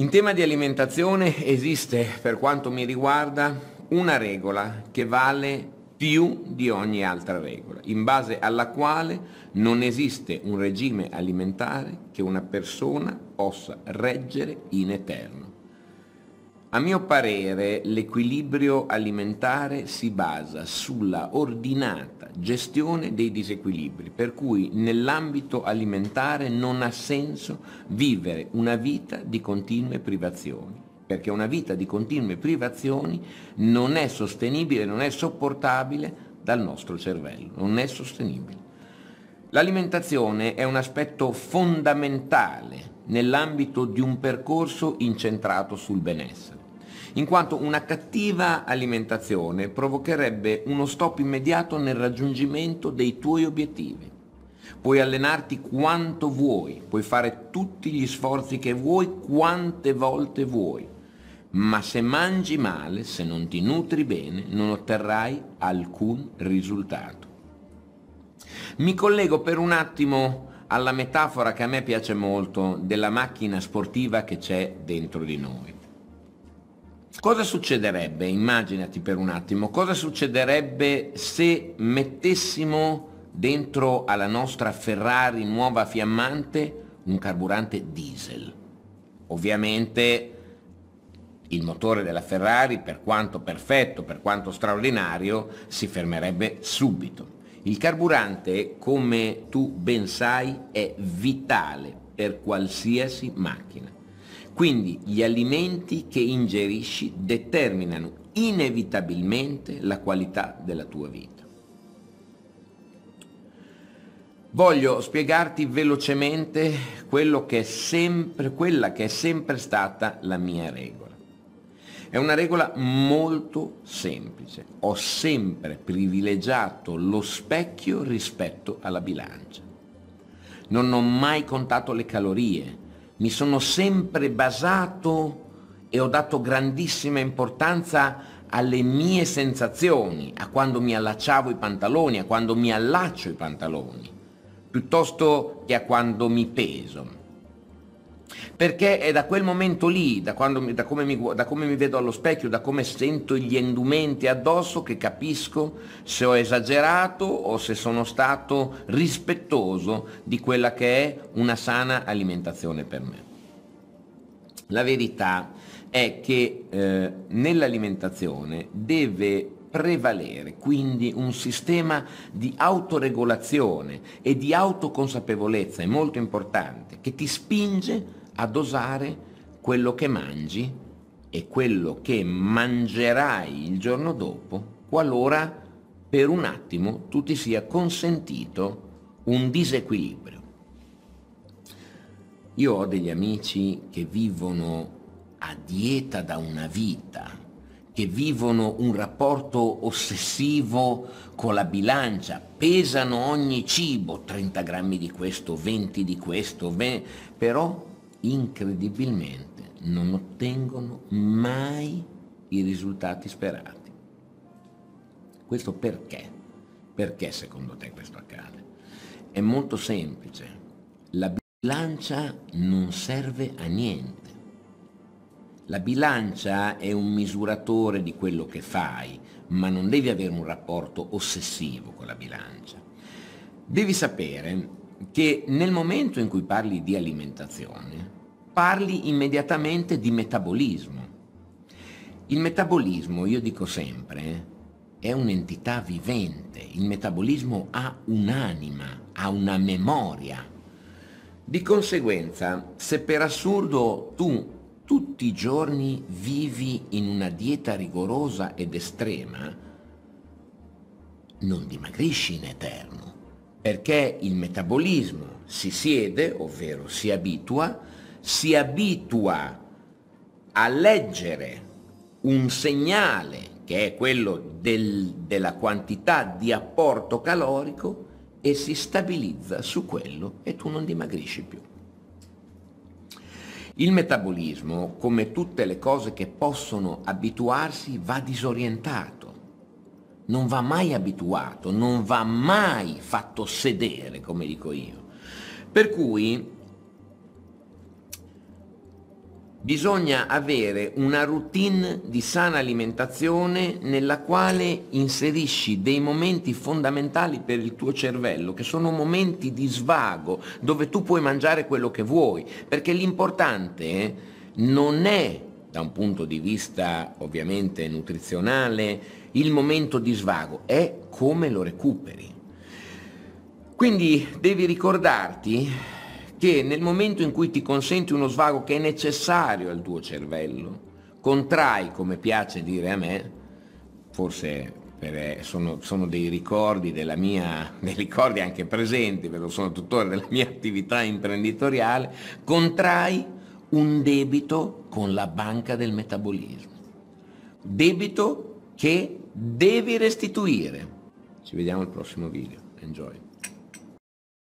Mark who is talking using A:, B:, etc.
A: In tema di alimentazione esiste, per quanto mi riguarda, una regola che vale più di ogni altra regola, in base alla quale non esiste un regime alimentare che una persona possa reggere in eterno. A mio parere l'equilibrio alimentare si basa sulla ordinata gestione dei disequilibri, per cui nell'ambito alimentare non ha senso vivere una vita di continue privazioni, perché una vita di continue privazioni non è sostenibile, non è sopportabile dal nostro cervello, non è sostenibile. L'alimentazione è un aspetto fondamentale nell'ambito di un percorso incentrato sul benessere in quanto una cattiva alimentazione provocherebbe uno stop immediato nel raggiungimento dei tuoi obiettivi. Puoi allenarti quanto vuoi, puoi fare tutti gli sforzi che vuoi, quante volte vuoi, ma se mangi male, se non ti nutri bene, non otterrai alcun risultato. Mi collego per un attimo alla metafora che a me piace molto della macchina sportiva che c'è dentro di noi cosa succederebbe? Immaginati per un attimo, cosa succederebbe se mettessimo dentro alla nostra Ferrari nuova fiammante un carburante diesel? Ovviamente il motore della Ferrari, per quanto perfetto, per quanto straordinario, si fermerebbe subito. Il carburante, come tu ben sai, è vitale per qualsiasi macchina. Quindi gli alimenti che ingerisci determinano inevitabilmente la qualità della tua vita. Voglio spiegarti velocemente che sempre, quella che è sempre stata la mia regola. È una regola molto semplice. Ho sempre privilegiato lo specchio rispetto alla bilancia. Non ho mai contato le calorie, mi sono sempre basato e ho dato grandissima importanza alle mie sensazioni, a quando mi allacciavo i pantaloni, a quando mi allaccio i pantaloni, piuttosto che a quando mi peso. Perché è da quel momento lì, da, quando, da, come mi, da come mi vedo allo specchio, da come sento gli indumenti addosso, che capisco se ho esagerato o se sono stato rispettoso di quella che è una sana alimentazione per me. La verità è che eh, nell'alimentazione deve prevalere quindi un sistema di autoregolazione e di autoconsapevolezza, è molto importante, che ti spinge a dosare quello che mangi e quello che mangerai il giorno dopo, qualora per un attimo tu ti sia consentito un disequilibrio. Io ho degli amici che vivono a dieta da una vita, che vivono un rapporto ossessivo con la bilancia, pesano ogni cibo, 30 grammi di questo, 20 di questo, 20, però incredibilmente non ottengono mai i risultati sperati. Questo perché? Perché secondo te questo accade? È molto semplice. La bilancia non serve a niente. La bilancia è un misuratore di quello che fai, ma non devi avere un rapporto ossessivo con la bilancia. Devi sapere che nel momento in cui parli di alimentazione, parli immediatamente di metabolismo. Il metabolismo, io dico sempre, è un'entità vivente, il metabolismo ha un'anima, ha una memoria. Di conseguenza, se per assurdo tu tutti i giorni vivi in una dieta rigorosa ed estrema, non dimagrisci in eterno perché il metabolismo si siede, ovvero si abitua, si abitua a leggere un segnale che è quello del, della quantità di apporto calorico e si stabilizza su quello e tu non dimagrisci più. Il metabolismo, come tutte le cose che possono abituarsi, va disorientato non va mai abituato, non va mai fatto sedere, come dico io. Per cui bisogna avere una routine di sana alimentazione nella quale inserisci dei momenti fondamentali per il tuo cervello, che sono momenti di svago, dove tu puoi mangiare quello che vuoi, perché l'importante eh, non è da un punto di vista ovviamente nutrizionale, il momento di svago è come lo recuperi. Quindi devi ricordarti che nel momento in cui ti consenti uno svago che è necessario al tuo cervello, contrai, come piace dire a me, forse per, eh, sono, sono, dei ricordi della mia, dei ricordi anche presenti, perché sono tuttora della mia attività imprenditoriale, contrai un debito con la banca del metabolismo. Debito che devi restituire. Ci vediamo al prossimo video. Enjoy.